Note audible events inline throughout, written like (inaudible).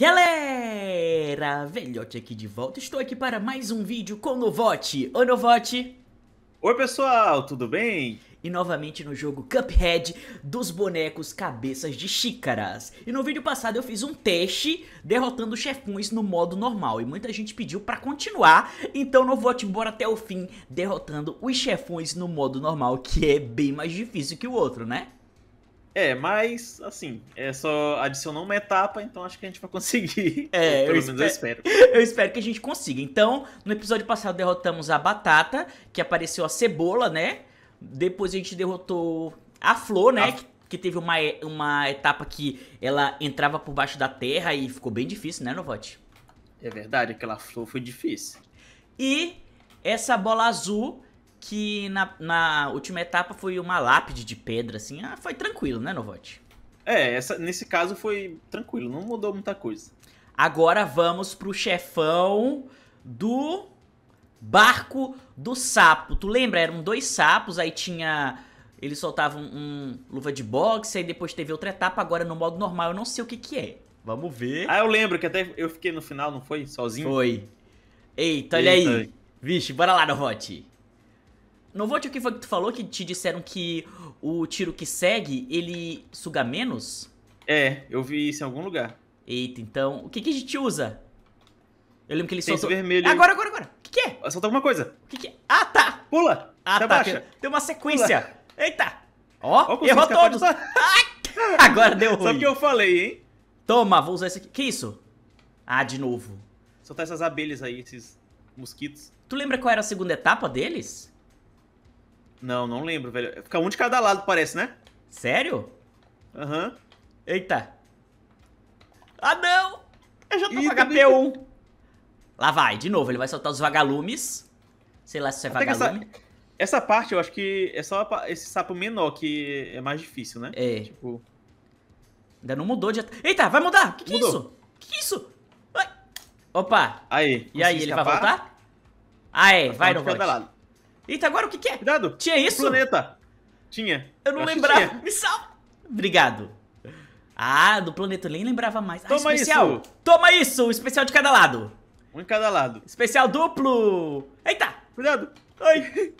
Galera, velhote aqui de volta, estou aqui para mais um vídeo com o Novote. Oi, Novote! Oi pessoal, tudo bem? E novamente no jogo Cuphead dos bonecos cabeças de xícaras. E no vídeo passado eu fiz um teste derrotando chefões no modo normal e muita gente pediu para continuar, então Novote bora até o fim derrotando os chefões no modo normal, que é bem mais difícil que o outro, né? É, mas, assim, é só adicionar uma etapa, então acho que a gente vai (laughs) conseguir. É, pelo eu menos espero, eu (laughs) espero. Eu espero que a gente consiga. Então, no episódio passado derrotamos a batata, que apareceu a cebola, né? Depois a gente derrotou a flor, né? A... Que, que, teve uma, uma etapa que ela entrava por baixo da terra e ficou bem difícil, né, Novote? É verdade, aquela flor foi difícil. E essa bola azul que na, na, última etapa foi uma lápide de pedra, assim. Ah, foi tranquilo, né, Novote? É, essa, nesse caso foi tranquilo, não mudou muita coisa. Agora vamos pro chefão do barco do sapo. Tu lembra? Eram dois sapos, aí tinha. Eles soltavam um luva de boxe, aí depois teve outra etapa, agora no modo normal, eu não sei o que que é. Vamos ver. Ah, eu lembro que até eu fiquei no final, não foi? Sozinho? Foi. Eita, olha Eita. aí. Vixe, bora lá, Novote. Não vou te o que foi que tu falou, que te disseram que o tiro que segue, ele suga menos? É, eu vi isso em algum lugar. Eita, então, o que que a gente usa? Eu lembro que ele soltou... vermelho. Agora, agora, agora. O que que é? Solta alguma coisa. O que que é? Ah, tá. Pula. Ah, tá. Tem, tem, uma sequência. Pula. Eita. Ó, oh, errou todos. (laughs) agora deu ruim. Só que eu falei, hein? Toma, vou usar esse aqui. Que isso? Ah, de novo. Soltar essas abelhas aí, esses mosquitos. Tu lembra qual era a segunda etapa deles? Não, não lembro, velho. Fica um de cada lado, parece, né? Sério? Aham. Uhum. Eita. Ah, não! Eu já tô Eita, com HP1. Tá Bem... Lá vai, de novo. Ele vai soltar os vagalumes. Sei lá se isso é Até vagalume. Essa, essa, parte, eu acho que é só esse sapo menor que é mais difícil, né? É. Tipo... Ainda não mudou de... Eita, vai mudar! Que que é isso? Que que é isso? Ai. Opa! Aí. E aí, escapar? ele vai voltar? Aí ah, é, Vai, vai no volte. Eita, agora o que, que é? Cuidado! Tinha isso? Planeta! Tinha. Eu não lembrava. Me salva! Obrigado. Ah, do planeta eu nem lembrava mais. Ah, Toma especial. isso! Toma isso! Um especial de cada lado. Um em cada lado. Especial duplo! Eita! Cuidado! Ai!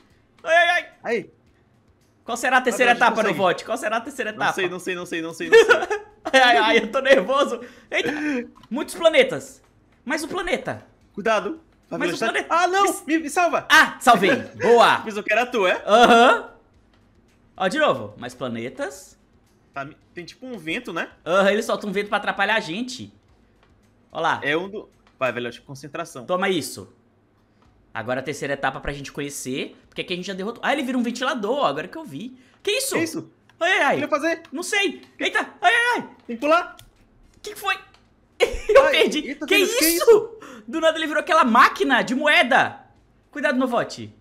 Ai, ai, ai! Aí. Qual será a terceira Agora, etapa no vote? Qual será a terceira etapa? Não sei, não sei, não sei, não sei. Não sei. ai, ai, ai, eu tô nervoso. Eita! Muitos planetas. Mais um planeta. Cuidado. Mas o planeta... Ah, não! Me, me salva! Ah, salvei! Boa! o que era tu, é? Aham. Uhum. Ó, de novo. Mais planetas. Tá, tem tipo um vento, né? Aham, uhum, ele solta um vento pra atrapalhar a gente. Ó lá. É um do... Vai, velho, tipo concentração. Toma isso. Agora a terceira etapa pra gente conhecer, porque aqui a gente já derrotou. Ah, ele vira um ventilador, agora que eu vi. Que isso? Que isso? Ai, ai, ai. O que fazer? Não sei. Eita, ai, ai, ai. Tem que pular. O que foi? (laughs) eu ai, perdi. Eita, que, isso? que isso? Do nada ele virou aquela máquina de moeda. Cuidado, Novote.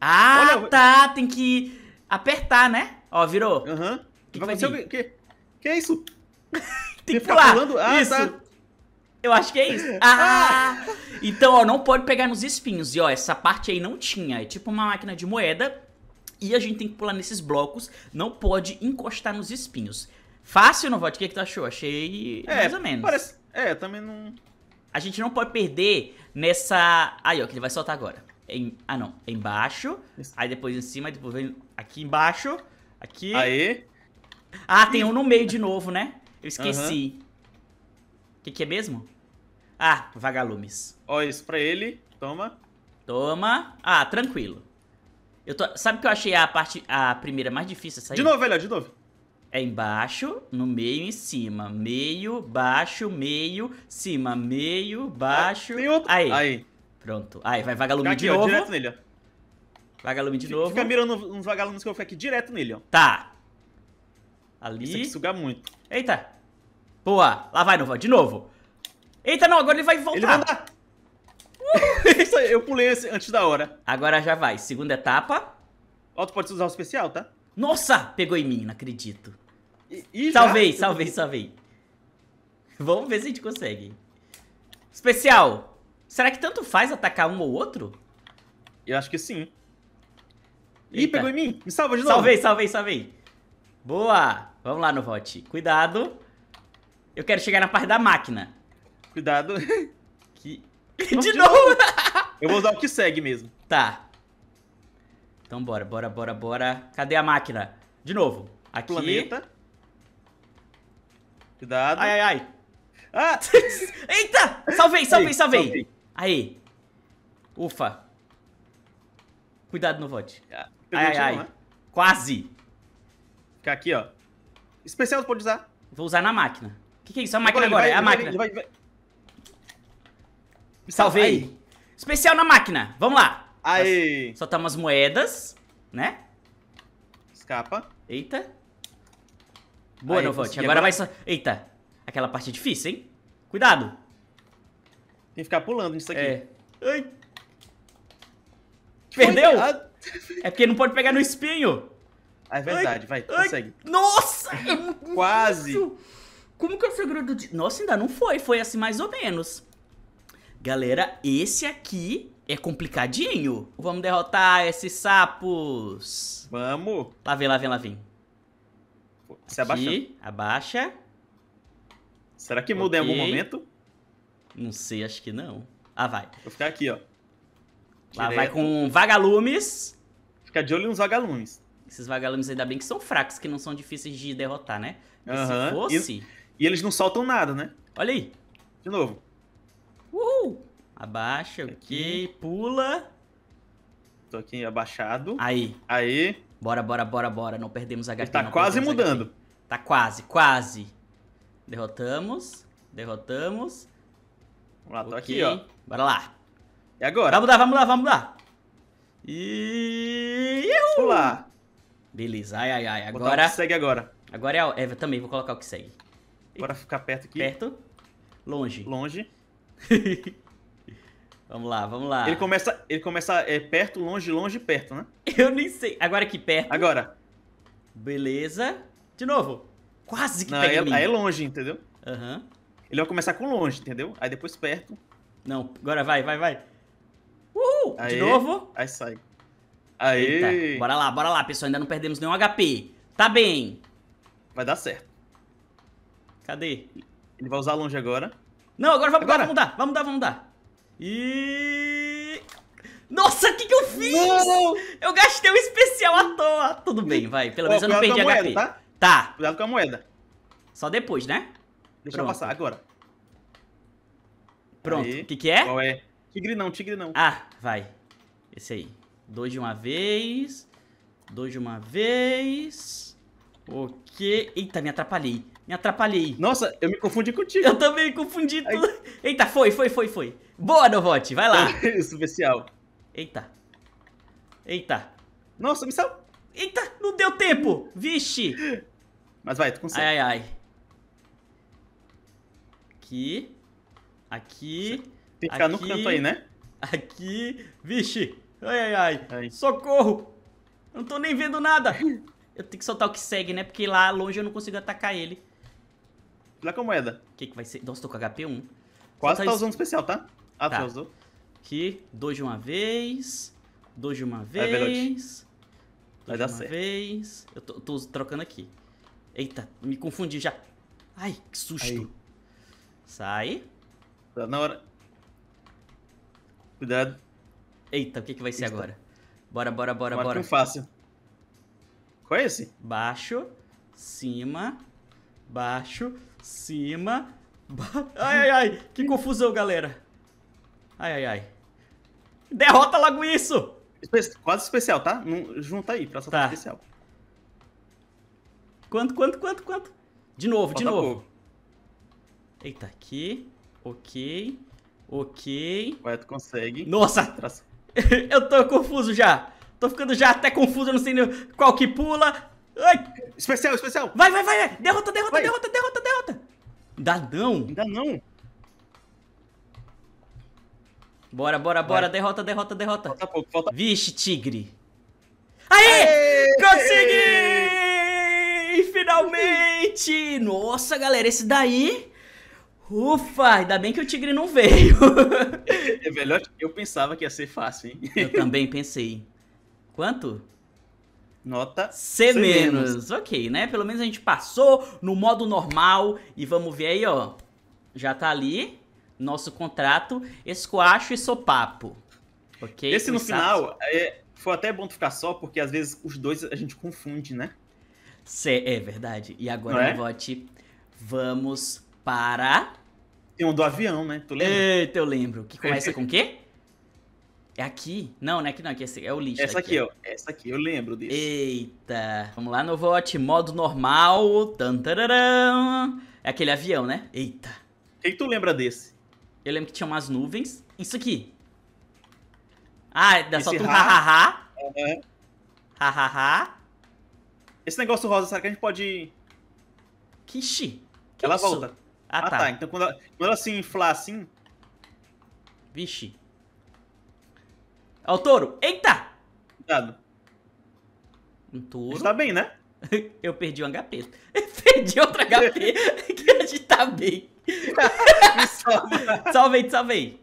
Ah, Olha, tá. Tem que apertar, né? Ó, virou. Aham. Uhum. Que, que O que, que é isso? (laughs) tem que pular. Pulando? Ah, isso. Tá. Eu acho que é isso. (laughs) Ah! ah! então, ó, não pode pegar nos espinhos. E, ó, essa parte aí não tinha. É tipo uma máquina de moeda. E a gente tem que pular nesses blocos. Não pode encostar nos espinhos. Fácil, Novote? O que, é que tu achou? Achei é, mais ou menos. Parece... É, também não a gente não pode perder nessa... Aí, ó, que ele vai soltar agora. Em... Ah, não. Embaixo. Aí depois em cima, depois vem aqui embaixo. Aqui. Aí. Ah, tem um no meio de novo, né? Eu esqueci. O uhum. que, que é mesmo? Ah, vagalumes. Ó, isso pra ele. Toma. Toma. Ah, tranquilo. Eu tô... Sabe que eu achei a parte... A primeira mais difícil essa aí? De novo, velho, de novo. É embaixo, no meio em cima. Meio, baixo, meio, cima. Meio, baixo. Tem Aí. Aí. Pronto. Aí, vai vagalume aqui, de ó, novo. Direto nele, ó. Vagalume de fica, novo. Fica mirando uns vagalumes que eu fico aqui direto nele, ó. Tá. Ali. Isso aqui suga muito. Eita. Boa. Lá vai, Nova. De novo. Eita, não. Agora ele vai voltar. Ele vai andar. (laughs) eu pulei antes da hora. Agora já vai. Segunda etapa. Ó, tu pode usar o especial, tá? Nossa, pegou em mim, não acredito. E, e salvei, já? salvei, salvei. Vamos ver se a gente consegue. Especial, será que tanto faz atacar um ou outro? Eu acho que sim. Eita. Ih, pegou em mim. Me salva de novo. Salvei, salvei, salvei. Boa. Vamos lá, Novote. Cuidado. Eu quero chegar na parte da máquina. Cuidado. (laughs) Que... De, de novo. novo. Eu vou usar o que segue mesmo. Tá. Então bora, bora, bora, bora. Cadê a máquina? De novo. Aqui. Planeta. Cuidado. Ai, ai, ai. Ah! (laughs) Eita! Salvei, salvei, salvei. Aí. Ufa. Cuidado no vote. Ah, ai, ai, ai, né? Quase. Fica aqui, ó. Especial pode usar. Vou usar na máquina. O que, que, é isso? A máquina agora, vai, é a máquina. Vai, vai, Salvei. Aí. Especial na máquina. Vamos lá. Aí. Só tá umas moedas, né? Escapa. Eita. Boa, Novante. Agora, agora vai só. Eita. Aquela parte é difícil, hein? Cuidado. Tem que ficar pulando nisso aqui. É. Ai. Perdeu? (laughs) É porque não pode pegar no espinho. Ah, é verdade, ai, vai, ai, consegue. Nossa! É (laughs) Quase! Como que é o segredo de... Nossa, ainda não foi, foi assim mais ou menos. Galera, esse aqui é complicadinho. Vamos derrotar esses sapos. Vamos. Lá vem, lá vem, lá vem. Se abaixa. abaixa. Será que okay. muda em algum momento? Não sei, acho que não. Ah, vai. Vou ficar aqui, ó. Lá Direto. vai com vagalumes. Fica de olho nos vagalumes. Esses vagalumes ainda bem que são fracos, que não são difíceis de derrotar, né? Uhum. Se fosse... E, e eles não soltam nada, né? Olha aí. De novo. Abaixa, ok. Aqui. Pula. Tô aqui abaixado. Aí. Aí. Bora, bora, bora, bora. Não perdemos a HP. Tá quase mudando. Tá quase, quase. Derrotamos. Derrotamos. Vamos lá, tô aqui, ó. Bora lá. E agora? Vamos mudar, vamos mudar, vamos mudar. E... lá. Beleza, ai, ai, ai. Agora... O que segue agora. Agora é a... É, também vou colocar o que segue. Bora ficar perto aqui. Perto. Longe. Longe. (laughs) Vamos lá, vamos lá. Ele começa, ele começa é, perto, longe, longe, perto, né? (laughs) Eu nem sei. Agora aqui perto. Agora. Beleza. De novo. Quase que Não, pega aí, é, aí é longe, entendeu? Aham. Uhum. Ele vai começar com longe, entendeu? Aí depois perto. Não, agora vai, vai, vai. Uhul! Aê, de novo. Aí sai. Aí. bora lá, bora lá, pessoal. Ainda não perdemos nenhum HP. Tá bem. Vai dar certo. Cadê? Ele vai usar longe agora. Não, agora vamos, agora. vamos mudar, vamos mudar, vamos mudar. E... Nossa, o que, que eu fiz? Não. Eu gastei um especial à toa. Tudo bem, vai. Pelo menos Ó, eu não perdi HP. Moeda, tá? tá. Cuidado com a moeda. Só depois, né? Deixa Pronto. eu passar agora. Pronto. O que, que é? Qual é? Tigre não, tigre não. Ah, vai. Esse aí. Dois de uma vez. Dois de uma vez. Ok. Eita, me atrapalhei. Me atrapalhei. Nossa, eu me confundi contigo. Eu também confundi tudo. Eita, foi, foi, foi, foi. Boa, Novote, vai lá. (laughs) Especial. Eita. Eita. Nossa, missão. Eita, não deu tempo. Vixe. Mas vai, tu consegue. Ai, ai, ai. Aqui. Aqui. Tem que ficar aqui, no canto aí, né? Aqui. Vixe. Ai, ai, ai, ai. Socorro. Eu não tô nem vendo nada. Eu tenho que soltar o que segue, né? Porque lá longe eu não consigo atacar ele. Placa a moeda. O que, que vai ser? Nossa, tô com HP1. Quase tá, tá usando es... especial, tá? Ah, tá. tá. usou. Aqui, dois de uma vez. Dois de uma vez. Vai, dois vai de dar uma certo. vez. Eu tô, tô, trocando aqui. Eita, me confundi já. Ai, que susto. Aí. Sai. Tá na hora. Cuidado. Eita, o que, que vai ser Eita. agora? Bora, bora, bora, bora. bora. Um fácil. Qual é esse? Baixo, cima, baixo, cima. (laughs) Ai, ai, ai. Que confusão, galera. Ai, ai, ai. Derrota logo isso! Quase especial, tá? Junta aí, pra soltar tá. especial. Quanto, quanto, quanto, quanto? De novo, Falta de novo. Pouco. Eita, aqui. Ok. Ok. Vai, tu consegue. Nossa! (laughs) eu tô confuso já. Tô ficando já até confuso, eu não sei qual que pula. Ai, Especial, especial. Vai, vai, vai. Derrota, derrota, vai. derrota, derrota, derrota. ainda não. Ainda não. Bora, bora, bora. Vai. Derrota, derrota, derrota. Falta pouco, falta. Vixe, tigre. Aê! Aê! Consegui! Finalmente! Nossa, galera, esse daí... Ufa, ainda bem que o tigre não veio. (laughs) é melhor. Eu pensava que ia ser fácil, hein? Eu também (laughs) pensei. Quanto? Nota C-. menos. Ok, né? Pelo menos a gente passou no modo normal. E vamos ver aí, ó. Já tá ali. Nosso contrato. Esquacho e sopapo. Ok? Esse no final é, foi até bom tu ficar só, porque às vezes os dois a gente confunde, né? C é verdade. E agora, é? vote. Vamos para. Tem um do avião, né? Tu lembra? Eita, eu lembro. Que começa (laughs) com o quê? É aqui? Não, não é aqui não, aqui é, é o lixo. Essa aqui, aqui, ó. Essa aqui, eu lembro disso. Eita. Vamos lá no vote, modo normal. Tantararão. É aquele avião, né? Eita. O que, tu lembra desse? Eu lembro que tinha umas nuvens. Isso aqui. Ah, é, dá só tu hahaha. Hahaha. Esse negócio rosa, será que a gente pode... Kishi. Que ela isso? volta. Ah, ah tá. tá. Então quando ela, quando ela se inflar assim... Vixe. Ó é o touro. Eita! Cuidado. Um touro. Está bem, né? (laughs) Eu perdi um HP. perdi outro HP. (laughs) que a gente tá bem. salvei, salvei.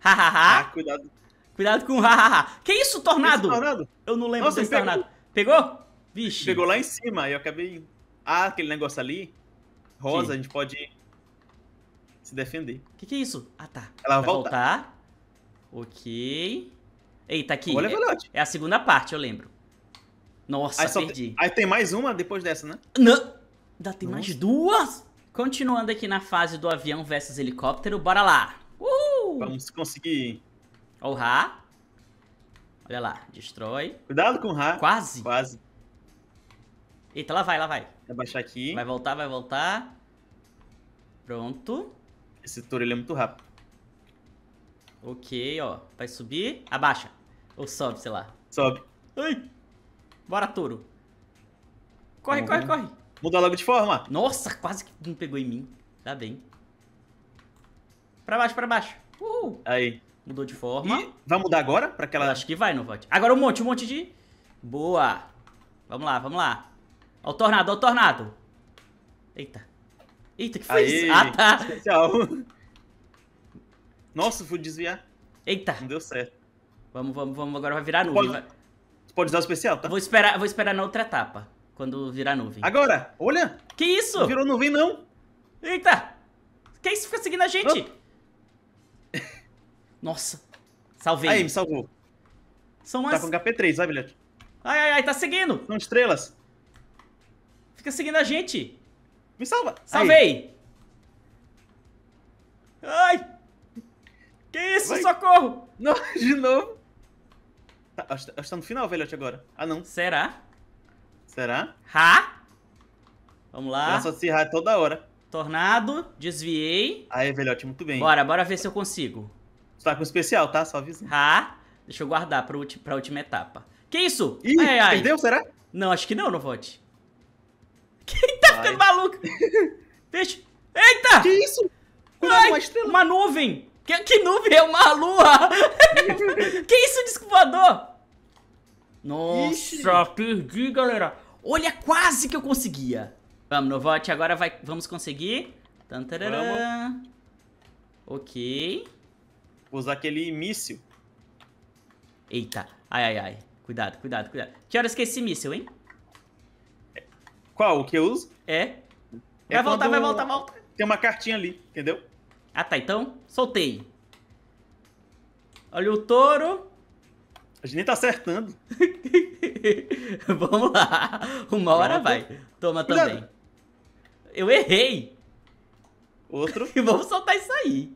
Hahaha. ah, cuidado. Cuidado com o hahaha. Que isso, tornado? Esse tornado? Eu não lembro desse pegou. tornado. Pegou? Vixe. Pegou lá em cima e eu acabei. Ah, aquele negócio ali. Rosa, que? a gente pode se defender. O que, que é isso? Ah, tá. Ela vai voltar. voltar. Ok. Eita, tá aqui. Olha, é, velhote. é a segunda parte, eu lembro. Nossa, aí perdi. Tem, aí tem mais uma depois dessa, né? Não! Dá, tem Nossa. mais duas! Continuando aqui na fase do avião versus helicóptero, bora lá! Uhul. Vamos conseguir. Olha o Ra. Olha lá, destrói. Cuidado com o Ra. Quase. Quase. Eita, lá vai, lá vai. Vai baixar aqui. Vai voltar, vai voltar. Pronto. Esse touro ele é muito rápido. Ok, ó. Vai subir. Abaixa. Ou sobe, sei lá. Sobe. Ai! Bora, touro. Corre, corre, corre. Muda logo de forma. Nossa, quase que não pegou em mim. Tá bem. Pra baixo, pra baixo. Uhul. Aí. Mudou de forma. E vai mudar agora? Pra aquela... acho que vai, não Agora um monte, um monte de... Boa. Vamos lá, vamos lá. Ó o tornado, ó o tornado. Eita. Eita, que foi Aê, isso? Ah, tá. Tchau. (laughs) Nossa, fui desviar. Eita. Não deu certo. Vamos, vamos, vamos. Agora vai virar nuvem. Pode, pode usar o especial, tá? Vou esperar, vou esperar na outra etapa. Quando virar nuvem. Agora! Olha! Que isso? Não virou nuvem, não! Eita! Que isso? Fica seguindo a gente! Oh. (laughs) Nossa! Salvei! Aí, me salvou. São umas... Tá com HP3, vai, bilhete. Ai, ai, ai, tá seguindo! São estrelas. Fica seguindo a gente! Me salva! Salvei! Aí. Ai! Que isso, Vai. socorro! Não, (laughs) de novo. Tá, acho, tá, acho que tá no final, velhote, agora. Ah, não. Será? Será? Ha! Vamos lá. Nossa, se ra toda hora. Tornado, desviei. Aí, velhote, muito bem. Bora, bora ver se eu consigo. Você tá com especial, tá? Só avisa. Ha! Deixa eu guardar pra, ulti, pra última etapa. Que isso? Ih, ai, ai. perdeu, será? Não, acho que não, Novote. (laughs) Quem tá ficando maluco? Deixa. (laughs) Eita! Que isso? Ai, uma, uma nuvem! Que, que nuvem? É uma lua! (laughs) que isso, disco voador? Nossa, Ixi. perdi, galera. Olha, quase que eu conseguia. Vamos, Novote, agora vai, vamos conseguir. Tantararã. Ok. Vou usar aquele míssil. Eita. Ai, ai, ai. Cuidado, cuidado, cuidado. Que horas que é esse míssil, hein? Qual? O que eu uso? É. é vai é voltar, vai voltar, volta. Tem uma cartinha ali, entendeu? Ah, tá. Então, soltei. Olha o touro. A gente nem tá acertando. (laughs) Vamos lá. Uma hora Nota. vai. Toma Cuidado. também. Eu errei. Outro. (laughs) Vamos soltar isso aí.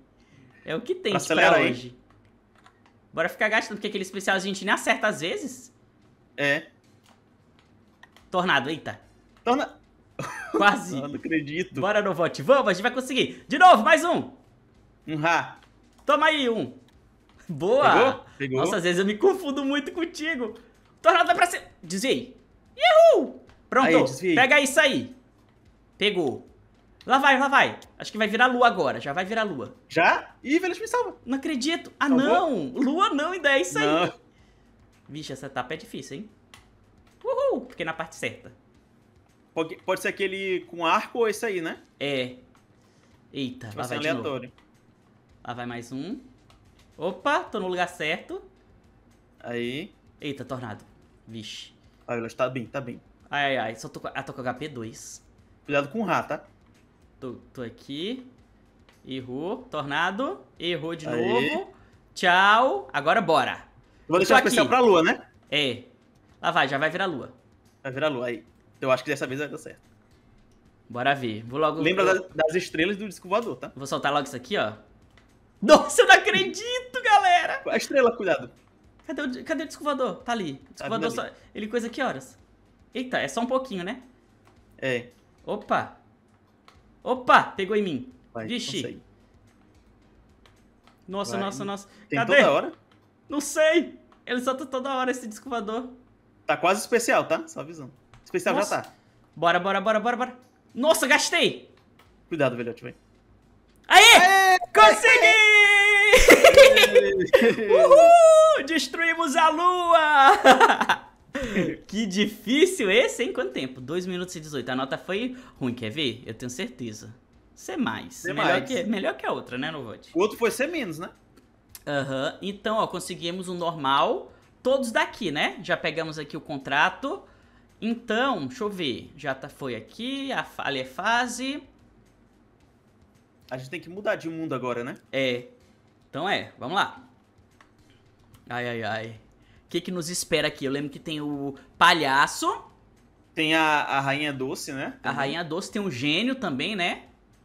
É o que tem pra, pra hoje. Aí. Bora ficar gastando, porque aquele especial a gente nem acerta às vezes. É. Tornado, eita. Torna... Quase. (laughs) não acredito. Bora no Vamos, a gente vai conseguir. De novo, mais um. Um Rá. Toma aí, um. Boa. Pegou? Pegou. Nossa, às vezes eu me confundo muito contigo. Tornado vai pra cima. Desviei. Uhul! Pronto. Aí, Pega isso aí. Pegou. Lá vai, lá vai. Acho que vai virar lua agora. Já vai virar lua. Já? Ih, Velhos me salva. Não acredito. Ah, Salvou. não. Lua não, ainda é isso não. aí. Vixe, essa etapa é difícil, hein? Uhul! Fiquei na parte certa. Pode, pode ser aquele com arco ou esse aí, né? É. Eita, tipo lá assim, vai ser aleatório. novo. Lá ah, vai mais um. Opa, tô no lugar certo. Aí. Eita, tornado. Vixe. Aí, Lodge, tá bem, tá bem. Ai, ai, ai. Só tô com, ah, tô com HP 2. Cuidado com o rato, tá? Tô, tô aqui. Errou. Tornado. Errou de Aê. novo. Tchau. Agora bora. Eu vou deixar o especial pra lua, né? É. Lá vai, já vai virar lua. Vai virar lua, aí. Eu acho que dessa vez vai dar certo. Bora ver. Vou logo... Lembra das, das estrelas do disco voador, tá? Vou soltar logo isso aqui, ó. Nossa, eu não acredito, galera! A estrela, cuidado. Cadê o, cadê o descovador? Tá ali. Tá descovador tá só... Ele coisa que horas? Eita, é só um pouquinho, né? É. Opa! Opa! Pegou em mim. Vai, Vixe. Consegue. Nossa, Vai. nossa, nossa. Tem cadê? toda hora? Não sei! Ele solta toda hora esse descovador. Tá quase especial, tá? Só avisando. Especial nossa. já tá. Bora, bora, bora, bora, bora. Nossa, gastei! Cuidado, velhote, vai. Aê! Aê! Consegui! Aê! Uhul! Destruímos a lua! (laughs) que difícil esse, hein? Quanto tempo? 2 minutos e 18. A nota foi ruim, quer ver? Eu tenho certeza. C é mais. C é melhor, mais. Que, melhor que a outra, né, Novot? O outro foi C menos, né? Aham. Uhum. Então, ó, conseguimos o um normal. Todos daqui, né? Já pegamos aqui o contrato. Então, deixa eu ver. Já tá, foi aqui. A, ali é fase. A gente tem que mudar de mundo agora, né? É. Então é, vamos lá. Ai, ai, ai. O que, que nos espera aqui? Eu lembro que tem o palhaço. Tem a, a rainha doce, né? Também. A rainha doce tem um gênio também, né?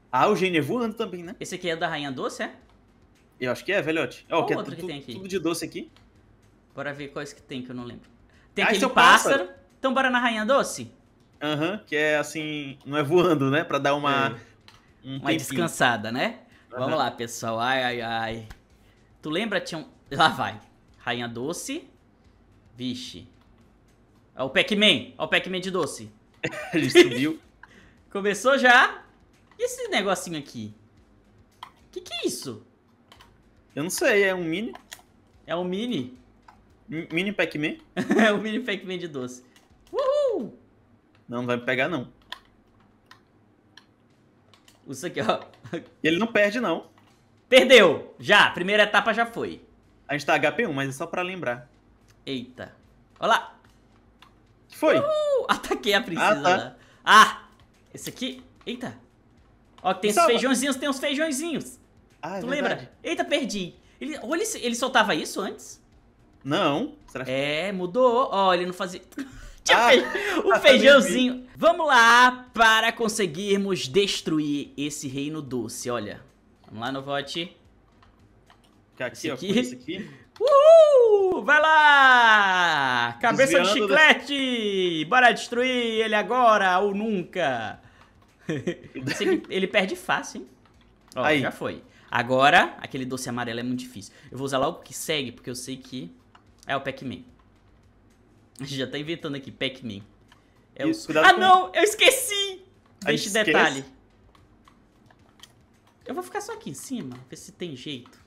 Ah, o gênio é voando também, né? Esse aqui é da rainha doce, é? Eu acho que é, velhote. Ó, oh, que é outro que tem aqui? Tudo de doce aqui. Bora ver quais que tem que eu não lembro. Tem ah, aquele é pássaro. pássaro. Então bora na rainha doce? Aham, uhum, que é assim, não é voando, né? Pra dar uma. É. Um uma descansada, né? Uhum. Vamos lá, pessoal. Ai, ai, ai. Tu lembra? Tinha um... (laughs) Lá vai. Rainha doce. Vixe. é o Pac-Man. Ó o Pac-Man de doce. (laughs) Ele subiu. (laughs) Começou já. E esse negocinho aqui? Que que é isso? Eu não sei, é um mini? É um mini? M mini Pac-Man? é um mini Pac-Man de doce. Uhul! Não, não vai me pegar não. Isso aqui, ó. ele não perde não. Perdeu! Já! Primeira etapa já foi. A gente tá HP1, mas é só pra lembrar. Eita. Olha lá! que foi? Ataquei a princesa. Ah, tá. ah, esse aqui... Eita. Ó, tem uns os feijãozinhos, tem os feijãozinhos. Ah, é tu lembra? Eita, perdi. Ele, olha, ele, soltava isso antes? Não. Será que... É, mudou. Ó, ele não fazia... (laughs) Ah, fei... (laughs) Tá o feijãozinho. Vamos lá para conseguirmos destruir esse reino doce, olha. Vamos lá, Novote. Fica aqui, esse ó. Esse aqui. Uhul! Vai lá! Cabeça Desviando de chiclete! Da... Bora destruir ele agora ou nunca! (laughs) ele, ele, perde fácil, hein? Ó, Aí. já foi. Agora, aquele doce amarelo é muito difícil. Eu vou usar logo o que segue, porque eu sei que é o Pac-Man. A gente já tá inventando aqui, Pac-Man. É Isso, o... Ah, com... não! Eu esqueci! Deixa esquece. detalhe. Eu vou ficar só aqui em cima, ver se tem jeito.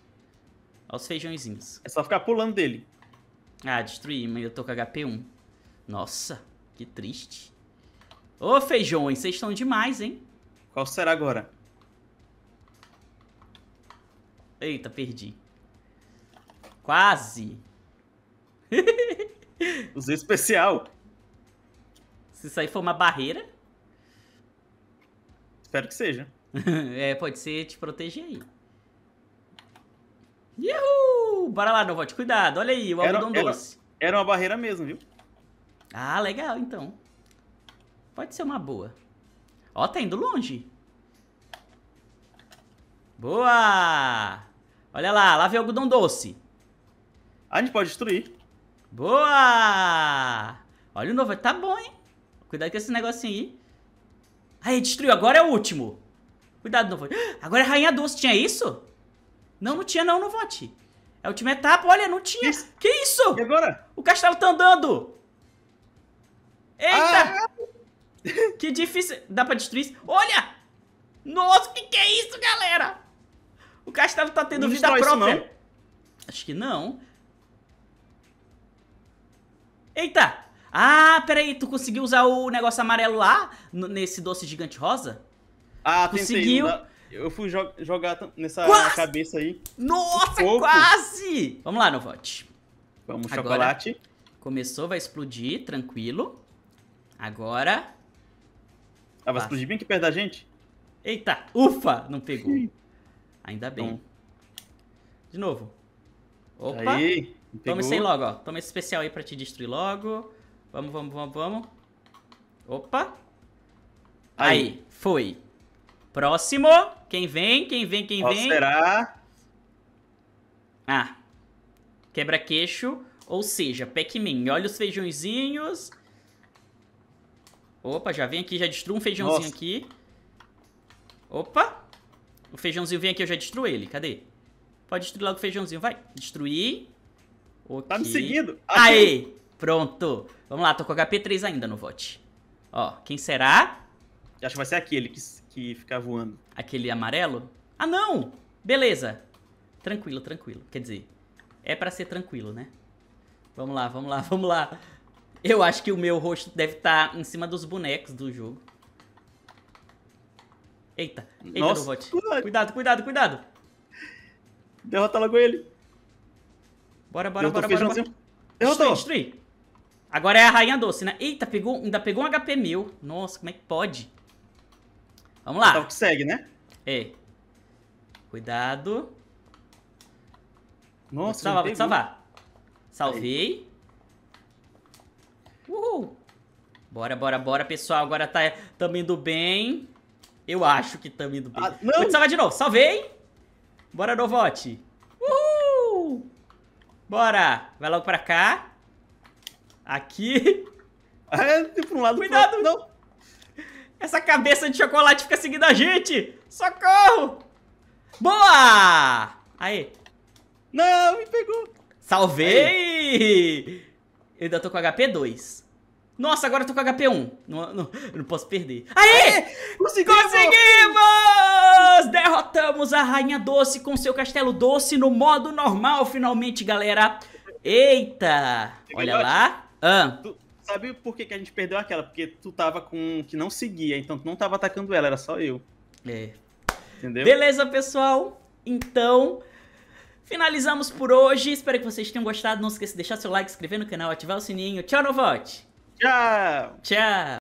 Olha os feijõezinhos. É só ficar pulando dele. Ah, destruí, mas eu tô com HP1. Nossa, que triste. Ô, feijões, vocês estão demais, hein? Qual será agora? Eita, perdi. Quase. (laughs) Usei especial. Se isso aí for uma barreira... Espero que seja. (laughs) é, pode ser te proteger aí. Yuhu! Bora lá, te cuidado. Olha aí, o algodão era, doce. Era uma barreira mesmo, viu? Ah, legal, então. Pode ser uma boa. Ó, tá indo longe. Boa! Olha lá, lá vem o algodão doce. A gente pode destruir. Boa! Olha o novo, tá bom, hein? Cuidado com esse negocinho aí. Aí, destruiu, agora é o último. Cuidado, não vote. Agora é Rainha Doce, tinha isso? Não, não tinha não, não vote. É a última etapa, olha, não tinha. Isso. Que isso? E agora? O castelo tá andando. Eita! Ah. Que difícil. Dá pra destruir isso? Olha! Nossa, o que, que é isso, galera? O castelo tá tendo não vida própria. Isso, Acho que não. Eita! Ah, peraí, tu conseguiu usar o negócio amarelo lá? Nesse doce gigante rosa? Ah, Conseguiu. tentei. Eu fui jogar nessa quase. cabeça aí. Nossa, quase! Vamos lá, Novote. Vamos, Agora, chocolate. Começou, vai explodir, tranquilo. Agora... Ah, vai explodir bem aqui perto da gente? Eita, ufa! Não pegou. Ainda bem. Então. De novo. Opa! Aí, Toma isso aí logo, ó. Toma esse especial aí pra te destruir logo. Vamos, vamos, vamos, vamos. Opa! Aí, aí foi. Próximo. Quem vem? Quem vem? Quem Qual vem? será? Ah. Quebra-queixo. Ou seja, Pac-Man. Olha os feijãozinhos. Opa, já vem aqui, já destruo um feijãozinho Nossa. aqui. Opa. O feijãozinho vem aqui, eu já destruo ele. Cadê? Pode destruir logo o feijãozinho, vai. Destruir. Okay. Tá me seguindo. Aê! Pronto. Vamos lá, tô com HP3 ainda no vote. Ó, quem será? Acho que vai ser aquele que que fica voando. Aquele amarelo? Ah, não! Beleza. Tranquilo, tranquilo. Quer dizer, é pra ser tranquilo, né? Vamos lá, vamos lá, (laughs) vamos lá. Eu acho que o meu rosto deve estar tá em cima dos bonecos do jogo. Eita, eita, Nossa, robot. Cuidado, cuidado, cuidado. Derrota logo ele. Bora, bora, bora, bora. bora. Derrotou. Destruir, destruir. Agora é a rainha doce, né? Eita, pegou, ainda pegou um HP meu. Nossa, como é que pode? Vamos lá. Então que segue, né? É. Cuidado. Nossa, vou salvar, salvar. Salvei. Uhul. Bora, bora, bora, pessoal. Agora tá tamo indo bem. Eu acho que tamo indo bem. Ah, não. Vou te salvar de novo. Salvei. Bora, Novote. Uhul. Bora. Vai logo pra cá. Aqui. (laughs) É, pra tipo, um lado Cuidado. Pro outro. Não. Essa cabeça de chocolate fica seguindo a gente! Socorro! Boa! Aí. Não, me pegou. Salvei! Aí. Eu ainda tô com HP 2. Nossa, agora eu tô com HP 1. Não, não, não posso perder. Aí! Aê! Conseguimos! Conseguimos! Derrotamos a Rainha Doce com seu Castelo Doce no modo normal, finalmente, galera. Eita! Olha lá. Ah. Tu, Sabe por que, que a gente perdeu aquela? Porque tu tava com. que não seguia, então tu não tava atacando ela, era só eu. É. Entendeu? Beleza, pessoal? Então. Finalizamos por hoje. Espero que vocês tenham gostado. Não esqueça de deixar seu like, se inscrever no canal, ativar o sininho. Tchau, Novote! Tchau! Tchau!